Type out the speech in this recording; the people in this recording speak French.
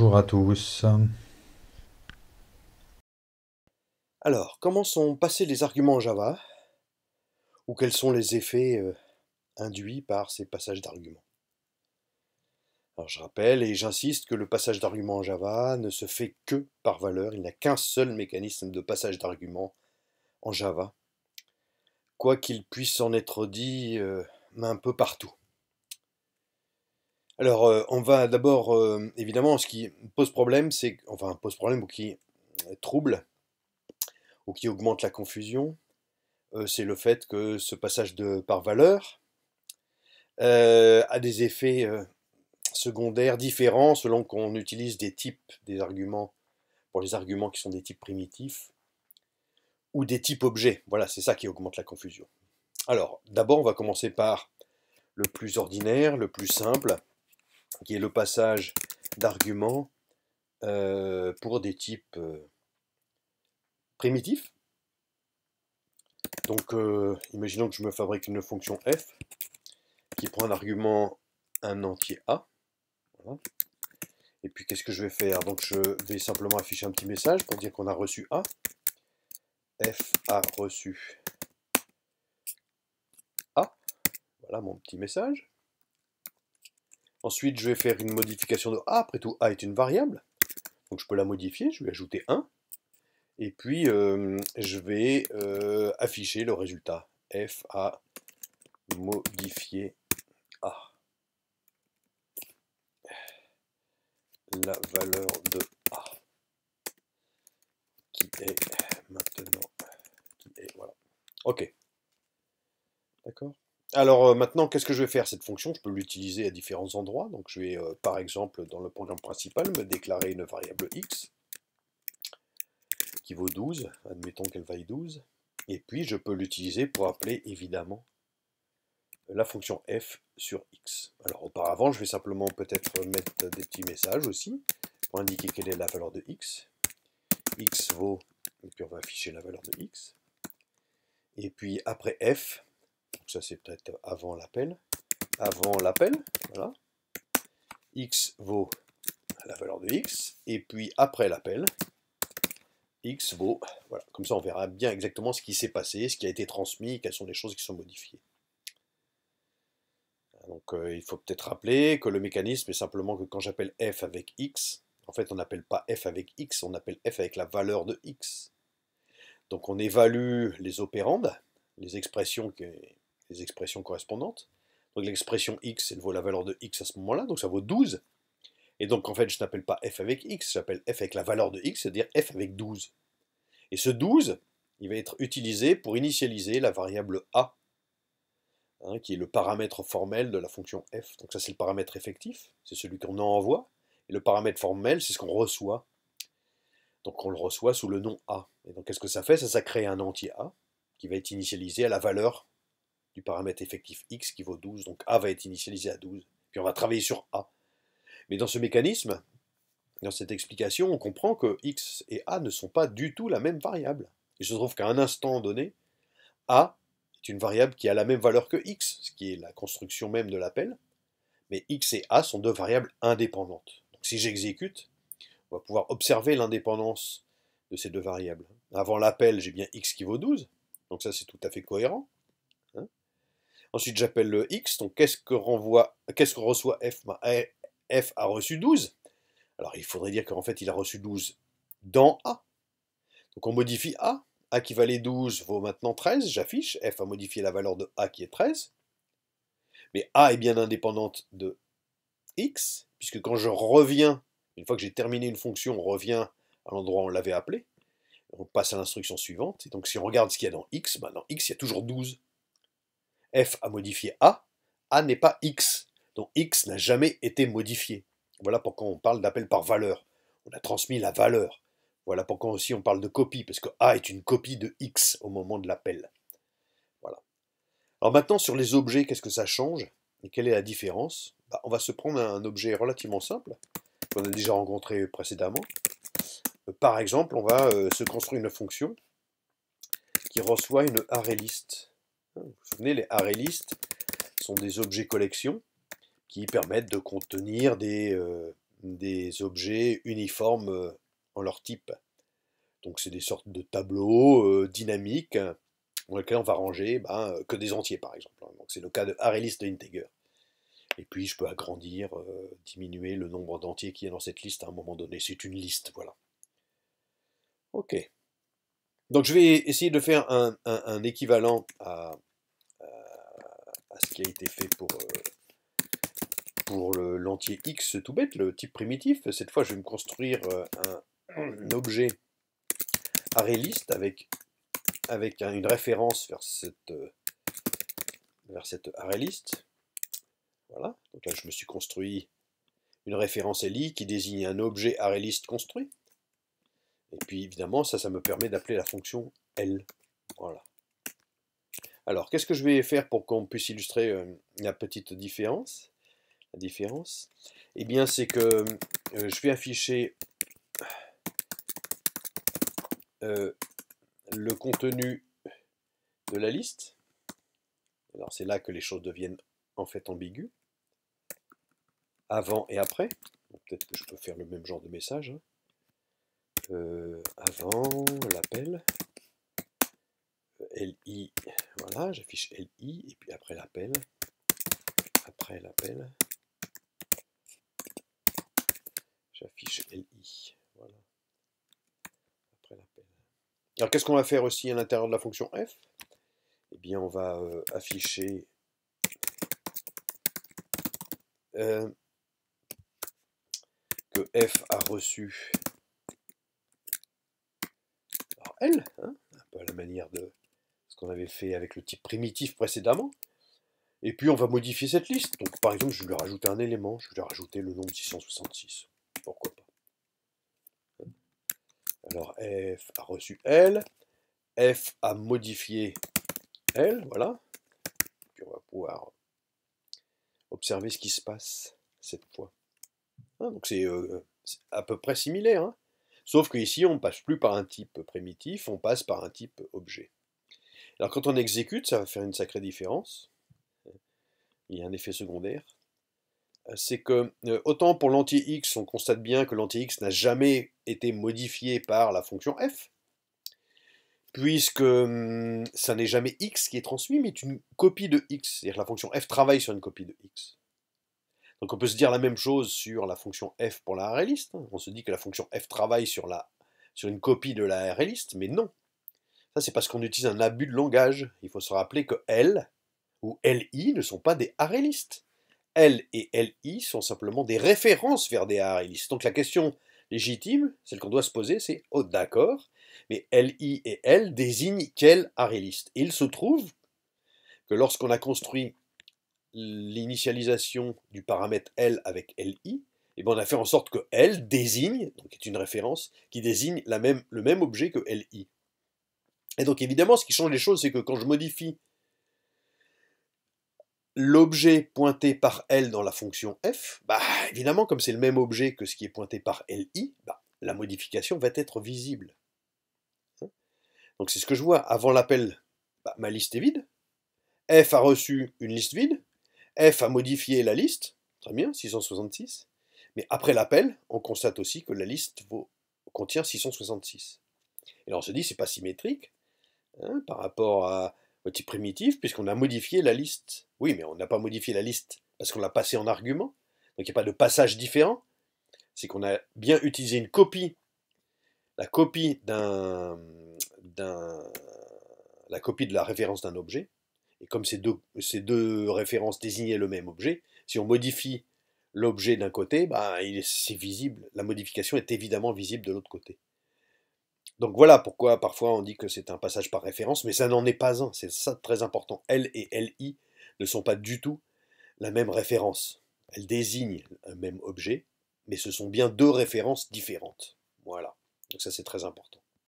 Bonjour à tous. Alors, comment sont passés les arguments en Java Ou quels sont les effets euh, induits par ces passages d'arguments Alors, je rappelle et j'insiste que le passage d'arguments en Java ne se fait que par valeur. Il n'y a qu'un seul mécanisme de passage d'arguments en Java. Quoi qu'il puisse en être dit euh, mais un peu partout. Alors, euh, on va d'abord, euh, évidemment, ce qui pose problème, c'est, enfin, pose problème ou qui euh, trouble, ou qui augmente la confusion, c'est le fait que ce passage de par valeur a des effets secondaires différents selon qu'on utilise des types, des arguments, pour les arguments qui sont des types primitifs, ou des types objets. Voilà, c'est ça qui augmente la confusion. Alors, d'abord, on va commencer par le plus ordinaire, le plus simple, qui est le passage d'arguments euh, pour des types euh, primitifs. Donc, euh, imaginons que je me fabrique une fonction f qui prend un argument un entier a. Et puis, qu'est-ce que je vais faire Donc, je vais simplement afficher un petit message pour dire qu'on a reçu a. f a reçu a. Voilà mon petit message. Ensuite, je vais faire une modification de A. Après tout, A est une variable. Donc je peux la modifier, je vais ajouter 1. Et puis, euh, je vais euh, afficher le résultat. F a modifié A. La valeur de A. Qui est maintenant... voilà. OK. D'accord alors euh, maintenant, qu'est-ce que je vais faire Cette fonction, je peux l'utiliser à différents endroits. Donc je vais, euh, par exemple, dans le programme principal, me déclarer une variable x qui vaut 12. Admettons qu'elle vaille 12. Et puis je peux l'utiliser pour appeler, évidemment, la fonction f sur x. Alors auparavant, je vais simplement peut-être mettre des petits messages aussi pour indiquer quelle est la valeur de x. x vaut, et puis on va afficher la valeur de x. Et puis après f, ça c'est peut-être avant l'appel, avant l'appel, voilà, x vaut la valeur de x, et puis après l'appel, x vaut, voilà, comme ça on verra bien exactement ce qui s'est passé, ce qui a été transmis, quelles sont les choses qui sont modifiées. Donc euh, il faut peut-être rappeler que le mécanisme est simplement que quand j'appelle f avec x, en fait on n'appelle pas f avec x, on appelle f avec la valeur de x. Donc on évalue les opérandes, les expressions qui, les expressions correspondantes. Donc l'expression x, elle vaut la valeur de x à ce moment-là, donc ça vaut 12. Et donc en fait, je n'appelle pas f avec x, j'appelle f avec la valeur de x, c'est-à-dire f avec 12. Et ce 12, il va être utilisé pour initialiser la variable a, hein, qui est le paramètre formel de la fonction f. Donc ça, c'est le paramètre effectif, c'est celui qu'on envoie. Et le paramètre formel, c'est ce qu'on reçoit. Donc on le reçoit sous le nom a. Et donc qu'est-ce que ça fait Ça, ça crée un entier a, qui va être initialisé à la valeur du paramètre effectif x qui vaut 12, donc a va être initialisé à 12, puis on va travailler sur a. Mais dans ce mécanisme, dans cette explication, on comprend que x et a ne sont pas du tout la même variable. Il se trouve qu'à un instant donné, a est une variable qui a la même valeur que x, ce qui est la construction même de l'appel, mais x et a sont deux variables indépendantes. Donc si j'exécute, on va pouvoir observer l'indépendance de ces deux variables. Avant l'appel, j'ai bien x qui vaut 12, donc ça c'est tout à fait cohérent. Ensuite, j'appelle le x. Donc, qu'est-ce que, renvoie, qu'est-ce que reçoit f ben, f a reçu 12. Alors, il faudrait dire qu'en fait, il a reçu 12 dans a. Donc, on modifie a. a qui valait 12 vaut maintenant 13. J'affiche. f a modifié la valeur de a qui est 13. Mais a est bien indépendante de x, puisque quand je reviens, une fois que j'ai terminé une fonction, on revient à l'endroit où on l'avait appelé, on passe à l'instruction suivante. Et donc si on regarde ce qu'il y a dans x, maintenant dans x, il y a toujours 12 f a modifié a, a n'est pas x. Donc x n'a jamais été modifié. Voilà pourquoi on parle d'appel par valeur. On a transmis la valeur. Voilà pourquoi aussi on parle de copie, parce que a est une copie de x au moment de l'appel. Voilà. Alors maintenant, sur les objets, qu'est-ce que ça change Et quelle est la différence bah, On va se prendre un objet relativement simple, qu'on a déjà rencontré précédemment. Euh, par exemple, on va euh, se construire une fonction qui reçoit une arrêt-liste. Vous vous souvenez, les ArrayList sont des objets collection qui permettent de contenir des, euh, objets uniformes euh, en leur type. Donc c'est des sortes de tableaux euh, dynamiques dans lesquels on va ranger ben, que des entiers par exemple. Hein. Donc c'est le cas de ArrayList de Integer. Et puis je peux agrandir, diminuer le nombre d'entiers qui est dans cette liste à un moment donné. C'est une liste, voilà. Ok. Donc je vais essayer de faire un équivalent à, a été fait pour, euh, pour l'entier x tout bête, le type primitif. Cette fois, je vais me construire euh, un, objet ArrayList avec, avec une référence vers cette, euh, vers cette Voilà, donc là je me suis construit une référence li qui désigne un objet ArrayList construit. Et puis évidemment, ça, ça me permet d'appeler la fonction L. Voilà. Alors, qu'est-ce que je vais faire pour qu'on puisse illustrer euh, la petite différence La différence, eh bien, c'est que euh, je vais afficher euh, le contenu de la liste. Alors, c'est là que les choses deviennent en fait ambiguës. Avant et après. Peut-être que je peux faire le même genre de message. Hein. avant l'appel, LI, voilà, j'affiche LI, et puis après l'appel, après l'appel, j'affiche LI, voilà, après l'appel. Alors qu'est-ce qu'on va faire aussi à l'intérieur de la fonction f Eh bien on va euh, afficher euh, que f a reçu L, hein, un peu à la manière de ce qu'on avait fait avec le type primitif précédemment. Et puis on va modifier cette liste. Donc par exemple, je vais lui rajouter un élément, je vais lui rajouter le nombre 666. Pourquoi pas Alors F a reçu L, F a modifié L, voilà. Puis on va pouvoir observer ce qui se passe cette fois. Hein, donc euh, c'est à peu près similaire. Hein. Sauf qu'ici, on ne passe plus par un type primitif, on passe par un type objet. Alors quand on exécute, ça va faire une sacrée différence. Il y a un effet secondaire. Euh, c'est que, euh, autant pour l'anti-x, on constate bien que l'anti-x n'a jamais été modifié par la fonction f, puisque hum, ça n'est jamais x qui est transmis, mais une copie de x. C'est-à-dire que la fonction f travaille sur une copie de x. Donc on peut se dire la même chose sur la fonction f pour la array On se dit que la fonction f travaille sur, la, sur une copie de la array mais non. Ça, c'est parce qu'on utilise un abus de langage. Il faut se rappeler que L ou LI ne sont pas des arélistes. L et LI sont simplement des références vers des arélistes. Donc la question légitime, celle qu'on doit se poser, c'est oh d'accord, mais LI et L désignent quel arréliste Et il se trouve que lorsqu'on a construit l'initialisation du paramètre L avec LI, et eh ben, on a fait en sorte que L désigne, donc est une référence, qui désigne le même objet que LI. Et donc évidemment, ce qui change les choses, c'est que quand je modifie l'objet pointé par L dans la fonction f, bah, évidemment, comme c'est le même objet que ce qui est pointé par Li, bah, la modification va être visible. Donc c'est ce que je vois. Avant l'appel, bah, ma liste est vide. F a reçu une liste vide. F a modifié la liste. Très bien, 666. Mais après l'appel, on constate aussi que la liste contient 666. Et là, on se dit, c'est pas symétrique. Hein, par rapport à, au type primitif, puisqu'on a modifié la liste. Oui, mais on n'a pas modifié la liste parce qu'on l'a passée en argument. Donc il n'y a pas de passage différent. C'est qu'on a bien utilisé une copie, la copie de la référence d'un objet. Et comme ces deux, références désignaient le même objet, si on modifie l'objet d'un côté, bah, c'est visible. La modification est évidemment visible de l'autre côté. Donc voilà pourquoi parfois on dit que c'est un passage par référence, mais ça n'en est pas un, c'est ça très important. L et LI ne sont pas du tout la même référence. Elles désignent un même objet, mais ce sont bien deux références différentes. Voilà, donc ça c'est très important.